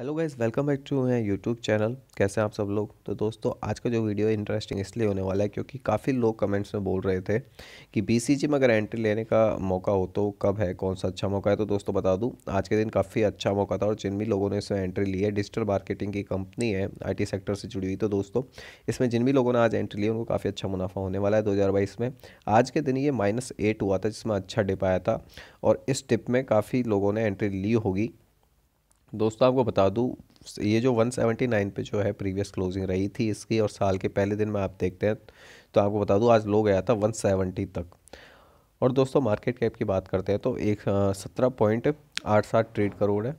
hello guys welcome back to मेरे YouTube channel कैसे हैं आप सब लोग तो दोस्तों आज का जो वीडियो इंटरेस्टिंग इसलिए होने वाला है क्योंकि काफ़ी लोग कमेंट्स में बोल रहे थे कि बीसीजी में अगर एंट्री लेने का मौका हो तो कब है कौन सा अच्छा मौका है तो दोस्तों बता दूं आज के दिन काफ़ी अच्छा मौका था और जिन भी लोगों ने इसमें एंट्री ली है डिजिटल मार्केटिंग की कंपनी है आई सेक्टर से जुड़ी हुई तो दोस्तों इसमें जिन भी लोगों ने आज एंट्री ली उनको काफ़ी अच्छा मुनाफा होने वाला है दो में आज के दिन ये माइनस हुआ था जिसमें अच्छा डिप आया था और इस टिप में काफ़ी लोगों ने एंट्री ली होगी दोस्तों आपको बता दूँ ये जो 179 पे जो है प्रीवियस क्लोजिंग रही थी इसकी और साल के पहले दिन में आप देखते हैं तो आपको बता दूँ आज लो गया था 170 तक और दोस्तों मार्केट कैप की बात करते हैं तो एक सत्रह पॉइंट आठ सात ट्रेड करोड़ है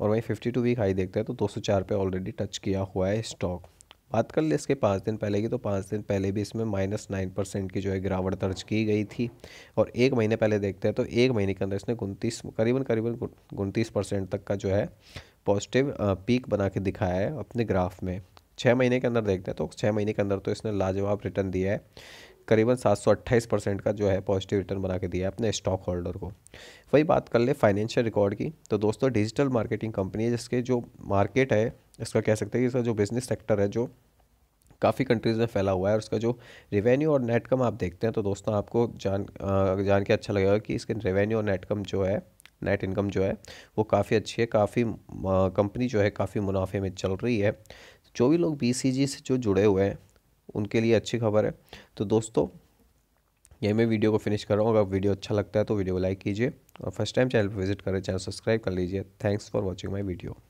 और वहीं फिफ्टी टू वीक हाई देखते हैं तो दो सौ चार पे ऑलरेडी टच किया हुआ है स्टॉक बात कर ले इसके पाँच दिन पहले की तो पाँच दिन पहले भी इसमें माइनस नाइन परसेंट की जो है गिरावट दर्ज की गई थी और एक महीने पहले देखते हैं तो एक महीने के अंदर इसने उनतीस करीबन करीबन उनतीस परसेंट तक का जो है पॉजिटिव पीक बना के दिखाया है अपने ग्राफ में छः महीने के अंदर देखते हैं तो छः महीने के अंदर तो इसने लाजवाब रिटर्न दिया है करीबन सात परसेंट का जो है पॉजिटिव रिटर्न बना के दिया है अपने स्टॉक होल्डर को वही बात कर ले फाइनेंशियल रिकॉर्ड की तो दोस्तों डिजिटल मार्केटिंग कंपनी है जिसके जो मार्केट है इसका कह सकते हैं कि इसका जो बिजनेस सेक्टर है जो काफ़ी कंट्रीज़ में फैला हुआ है और उसका जो रेवेन्यू और नेट कम आप देखते हैं तो दोस्तों आपको जान जान के अच्छा लगेगा कि इसके रेवेन्यू और नेट कम जो है नेट इनकम जो है वो काफ़ी अच्छी है काफ़ी कंपनी जो है काफ़ी मुनाफे में चल रही है जो भी लोग बी से जो जुड़े हुए हैं उनके लिए अच्छी खबर है तो दोस्तों यही मैं वीडियो को फिनिश कर रहा हूँ अगर वीडियो अच्छा लगता है तो वीडियो को लाइक कीजिए और फर्स्ट टाइम चैनल पर विजिट करें चैनल सब्सक्राइब कर लीजिए thanks for watching my video